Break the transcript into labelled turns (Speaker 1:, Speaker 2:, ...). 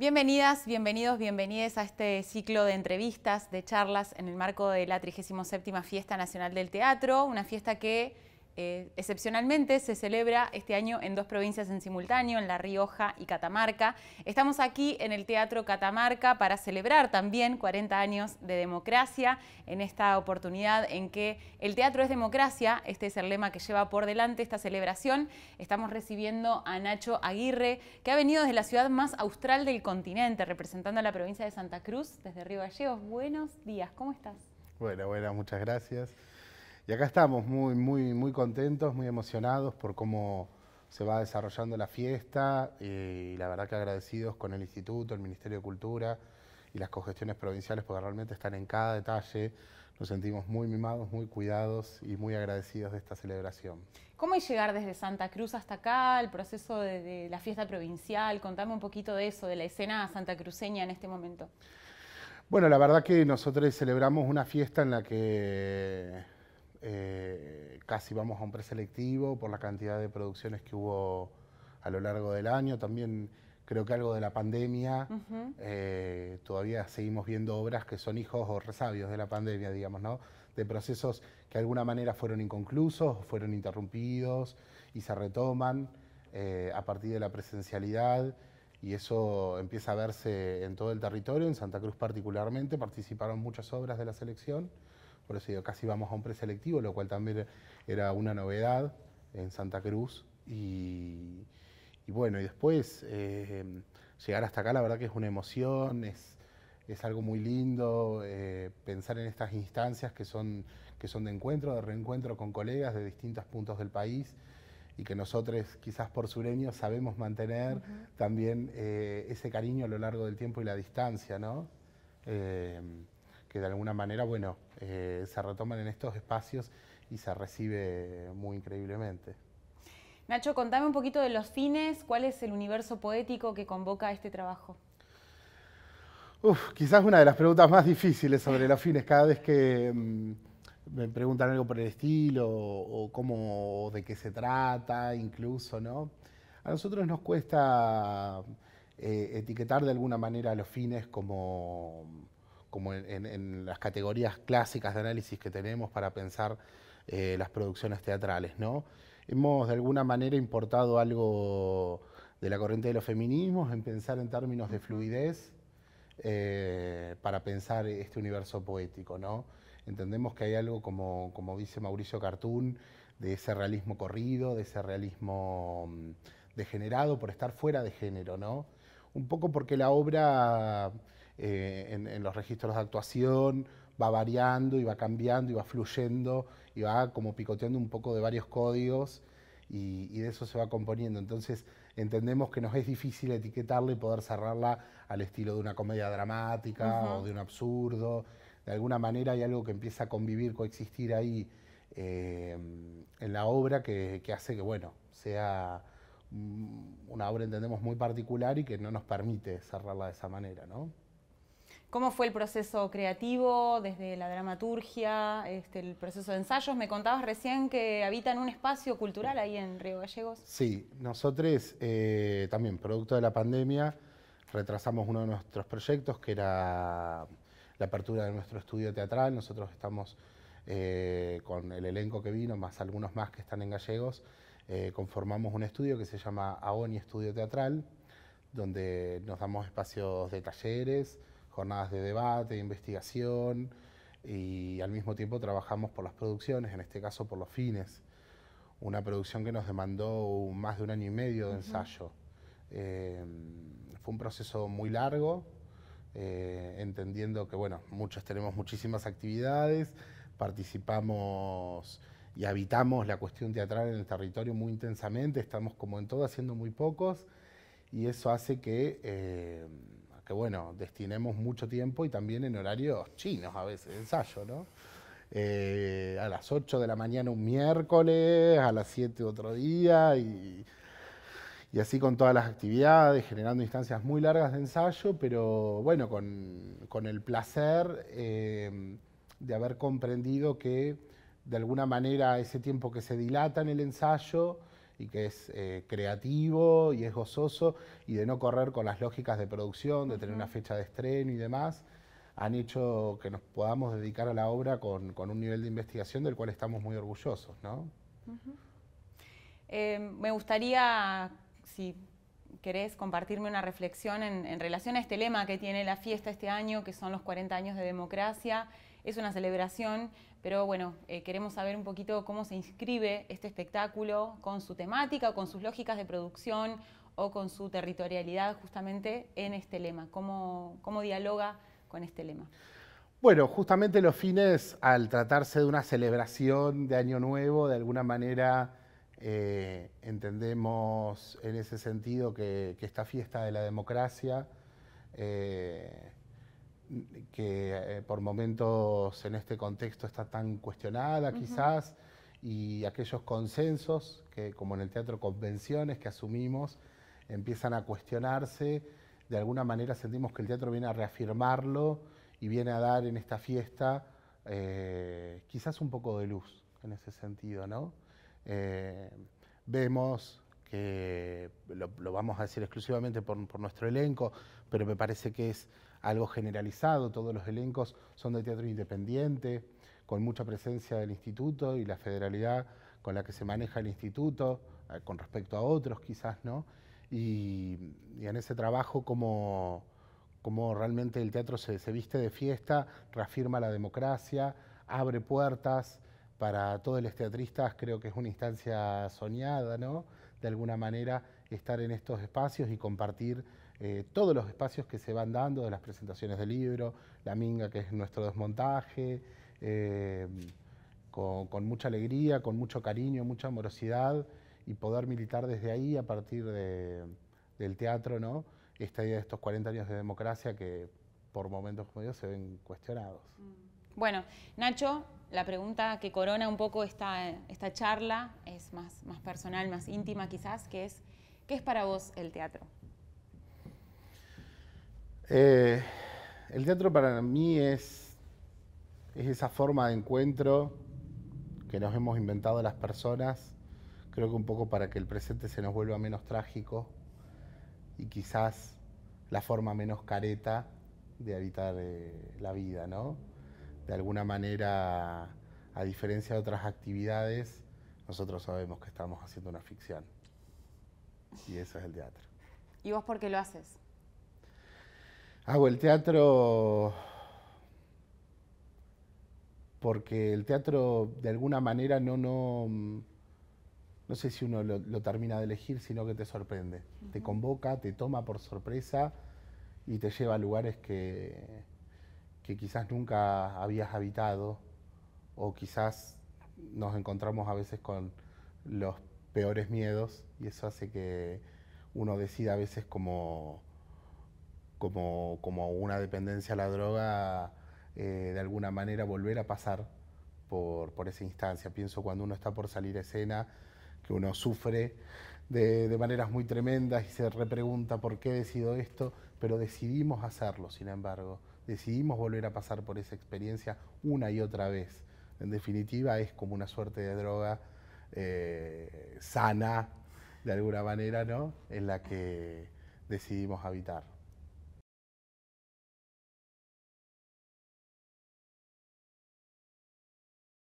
Speaker 1: Bienvenidas, bienvenidos, bienvenidas a este ciclo de entrevistas, de charlas en el marco de la 37 Fiesta Nacional del Teatro, una fiesta que eh, excepcionalmente se celebra este año en dos provincias en simultáneo, en La Rioja y Catamarca. Estamos aquí en el Teatro Catamarca para celebrar también 40 años de democracia, en esta oportunidad en que el teatro es democracia, este es el lema que lleva por delante esta celebración. Estamos recibiendo a Nacho Aguirre, que ha venido desde la ciudad más austral del continente, representando a la provincia de Santa Cruz, desde Río Gallegos. Buenos días, ¿cómo estás?
Speaker 2: Bueno, bueno, muchas gracias. Y acá estamos muy, muy, muy contentos, muy emocionados por cómo se va desarrollando la fiesta eh, y la verdad que agradecidos con el Instituto, el Ministerio de Cultura y las cogestiones provinciales porque realmente están en cada detalle. Nos sentimos muy mimados, muy cuidados y muy agradecidos de esta celebración.
Speaker 1: ¿Cómo es llegar desde Santa Cruz hasta acá, el proceso de, de la fiesta provincial? Contame un poquito de eso, de la escena santacruceña en este momento.
Speaker 2: Bueno, la verdad que nosotros celebramos una fiesta en la que eh, casi vamos a un preselectivo por la cantidad de producciones que hubo a lo largo del año. También creo que algo de la pandemia, eh, todavía seguimos viendo obras que son hijos o resabios de la pandemia, digamos, ¿no? De procesos que de alguna manera fueron inconclusos, fueron interrumpidos y se retoman eh, a partir de la presencialidad. Y eso empieza a verse en todo el territorio, en Santa Cruz particularmente. Participaron muchas obras de la selección. Por casi vamos a un preselectivo, lo cual también era una novedad en Santa Cruz. Y, bueno, y después eh, llegar hasta acá, la verdad que es una emoción, es, algo muy lindo eh, pensar en estas instancias que son, que son de encuentro, de reencuentro con colegas de distintos puntos del país y que nosotros, quizás por sureño sabemos mantener también eh, ese cariño a lo largo del tiempo y la distancia, ¿no? que de alguna manera, bueno, eh, se retoman en estos espacios y se recibe muy increíblemente.
Speaker 1: Nacho, contame un poquito de los fines, cuál es el universo poético que convoca a este trabajo.
Speaker 2: quizás una de las preguntas más difíciles sobre los fines, cada vez que mm, me preguntan algo por el estilo o, cómo, de qué se trata, incluso, ¿no? A nosotros nos cuesta eh, etiquetar de alguna manera los fines como como en, las categorías clásicas de análisis que tenemos para pensar eh, las producciones teatrales. ¿no? Hemos de alguna manera importado algo de la corriente de los feminismos en pensar en términos de fluidez eh, para pensar este universo poético. ¿no? Entendemos que hay algo, como, como dice Mauricio Cartún, de ese realismo corrido, de ese realismo mm, degenerado por estar fuera de género, ¿no? Un poco porque la obra eh, en, los registros de actuación, va variando y va cambiando y va fluyendo y va como picoteando un poco de varios códigos y, de eso se va componiendo. Entonces entendemos que nos es difícil etiquetarla y poder cerrarla al estilo de una comedia dramática o de un absurdo. De alguna manera hay algo que empieza a convivir, coexistir ahí eh, en la obra que, hace que, bueno, sea mm, una obra entendemos muy particular y que no nos permite cerrarla de esa manera, ¿no?
Speaker 1: ¿Cómo fue el proceso creativo desde la dramaturgia, este, el proceso de ensayos? Me contabas recién que habitan un espacio cultural ahí en Río Gallegos.
Speaker 2: Sí, nosotros eh, también, producto de la pandemia, retrasamos uno de nuestros proyectos, que era la apertura de nuestro estudio teatral. Nosotros estamos eh, con el elenco que vino, más algunos más que están en gallegos, eh, conformamos un estudio que se llama AONI Estudio Teatral, donde nos damos espacios de talleres, jornadas de debate, de investigación y al mismo tiempo trabajamos por las producciones, en este caso por los fines. Una producción que nos demandó más de un año y medio de ensayo. Eh, fue un proceso muy largo, eh, entendiendo que, bueno, muchos tenemos muchísimas actividades, participamos y habitamos la cuestión teatral en el territorio muy intensamente, estamos como en todo haciendo muy pocos y eso hace que... Eh, que bueno, destinemos mucho tiempo y también en horarios chinos a veces, ensayo, ¿no? Eh, a las 8 de la mañana un miércoles, a las 7 otro día y, así con todas las actividades, generando instancias muy largas de ensayo, pero bueno, con, el placer eh, de haber comprendido que de alguna manera ese tiempo que se dilata en el ensayo y que es eh, creativo y es gozoso y de no correr con las lógicas de producción, de tener una fecha de estreno y demás, han hecho que nos podamos dedicar a la obra con, un nivel de investigación del cual estamos muy orgullosos. ¿no?
Speaker 1: Em, me gustaría, si querés, compartirme una reflexión en, en relación a este lema que tiene la fiesta este año, que son los 40 años de democracia es una celebración, pero bueno, eh, queremos saber un poquito cómo se inscribe este espectáculo con su temática, con sus lógicas de producción o con su territorialidad justamente en este lema, cómo, cómo dialoga con este lema.
Speaker 2: Bueno, justamente los fines, al tratarse de una celebración de Año Nuevo, de alguna manera eh, entendemos en ese sentido que, esta fiesta de la democracia eh, que eh, por momentos en este contexto está tan cuestionada quizás, y aquellos consensos que, como en el teatro convenciones que asumimos, empiezan a cuestionarse, de alguna manera sentimos que el teatro viene a reafirmarlo y viene a dar en esta fiesta eh, quizás un poco de luz en ese sentido, ¿no? Eh, vemos que lo, lo, vamos a decir exclusivamente por, por nuestro elenco, pero me parece que es algo generalizado, todos los elencos son de teatro independiente, con mucha presencia del instituto y la federalidad con la que se maneja el instituto, eh, con respecto a otros quizás, ¿no? Y, en ese trabajo como, como realmente el teatro se, se viste de fiesta, reafirma la democracia, abre puertas para todos los teatristas, creo que es una instancia soñada, ¿no? De alguna manera estar en estos espacios y compartir eh, todos los espacios que se van dando de las presentaciones del libro, la minga que es nuestro desmontaje, eh, con, mucha alegría, con mucho cariño, mucha amorosidad y poder militar desde ahí a partir del teatro, ¿no? Esta idea de estos 40 años de democracia que por momentos como yo se ven cuestionados.
Speaker 1: Mm. Bueno, Nacho, la pregunta que corona un poco esta, charla es más, más personal, más íntima quizás, que es, ¿qué es para vos el teatro?
Speaker 2: Eh, el teatro para mí es, esa forma de encuentro que nos hemos inventado las personas, creo que un poco para que el presente se nos vuelva menos trágico y quizás la forma menos careta de habitar eh, la vida, ¿no? De alguna manera, a diferencia de otras actividades, nosotros sabemos que estamos haciendo una ficción. Y eso es el teatro.
Speaker 1: ¿Y vos por qué lo haces?
Speaker 2: Hago el teatro porque el teatro de alguna manera no, no, no sé si uno lo, termina de elegir, sino que te sorprende. Te convoca, te toma por sorpresa y te lleva a lugares que, que quizás nunca habías habitado o quizás nos encontramos a veces con los peores miedos y eso hace que uno decida a veces como como, una dependencia a la droga, eh, de alguna manera volver a pasar por, esa instancia. Pienso cuando uno está por salir a escena, que uno sufre de, maneras muy tremendas y se repregunta por qué decidido esto, pero decidimos hacerlo, sin embargo. Decidimos volver a pasar por esa experiencia una y otra vez. En definitiva, es como una suerte de droga eh, sana, de alguna manera, ¿no? En la que
Speaker 1: decidimos habitar.